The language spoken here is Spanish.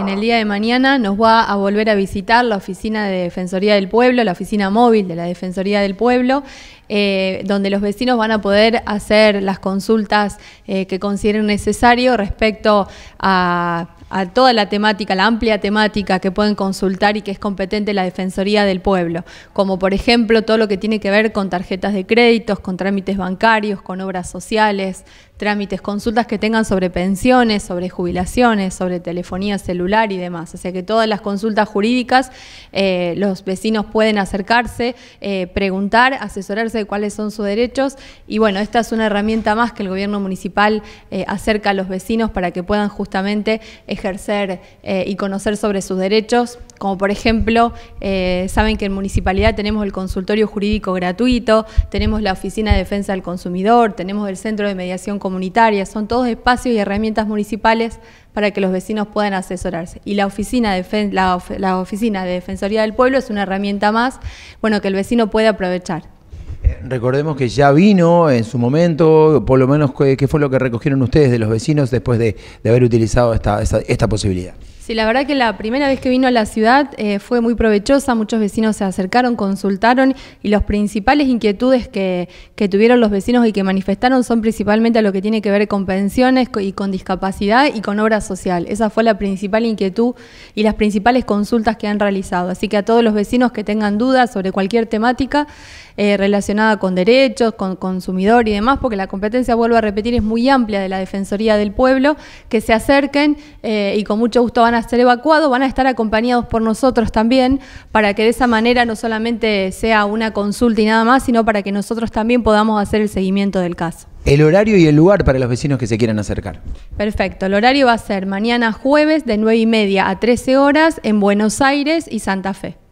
en el día de mañana nos va a volver a visitar la oficina de Defensoría del Pueblo, la oficina móvil de la Defensoría del Pueblo, eh, donde los vecinos van a poder hacer las consultas eh, que consideren necesario respecto a, a toda la temática, la amplia temática que pueden consultar y que es competente la Defensoría del Pueblo, como por ejemplo todo lo que tiene que ver con tarjetas de créditos, con trámites bancarios, con obras sociales, trámites, consultas que tengan sobre pensiones, sobre jubilaciones, sobre telefonía celular y demás. O sea que todas las consultas jurídicas eh, los vecinos pueden acercarse, eh, preguntar, asesorarse de cuáles son sus derechos y bueno, esta es una herramienta más que el gobierno municipal eh, acerca a los vecinos para que puedan justamente ejercer y conocer sobre sus derechos, como por ejemplo, saben que en municipalidad tenemos el consultorio jurídico gratuito, tenemos la oficina de defensa del consumidor, tenemos el centro de mediación comunitarias, son todos espacios y herramientas municipales para que los vecinos puedan asesorarse. Y la oficina, de, la, oficina de Defensoría del Pueblo es una herramienta más bueno, que el vecino puede aprovechar. Eh, recordemos que ya vino en su momento, por lo menos qué, fue lo que recogieron ustedes de los vecinos después de, haber utilizado esta posibilidad. Sí, la verdad que la primera vez que vino a la ciudad eh, fue muy provechosa, muchos vecinos se acercaron, consultaron y las principales inquietudes que, que, tuvieron los vecinos y que manifestaron son principalmente a lo que tiene que ver con pensiones y con discapacidad y con obra social. Esa fue la principal inquietud y las principales consultas que han realizado. Así que a todos los vecinos que tengan dudas sobre cualquier temática eh, relacionada con derechos, con consumidor y demás, porque la competencia, vuelvo a repetir, es muy amplia de la Defensoría del Pueblo, que se acerquen eh, y con mucho gusto van a ser evacuados, van a estar acompañados por nosotros también, para que de esa manera no solamente sea una consulta y nada más, sino para que nosotros también podamos hacer el seguimiento del caso. El horario y el lugar para los vecinos que se quieran acercar. Perfecto, el horario va a ser mañana jueves de 9 y media a 13 horas en Buenos Aires y Santa Fe.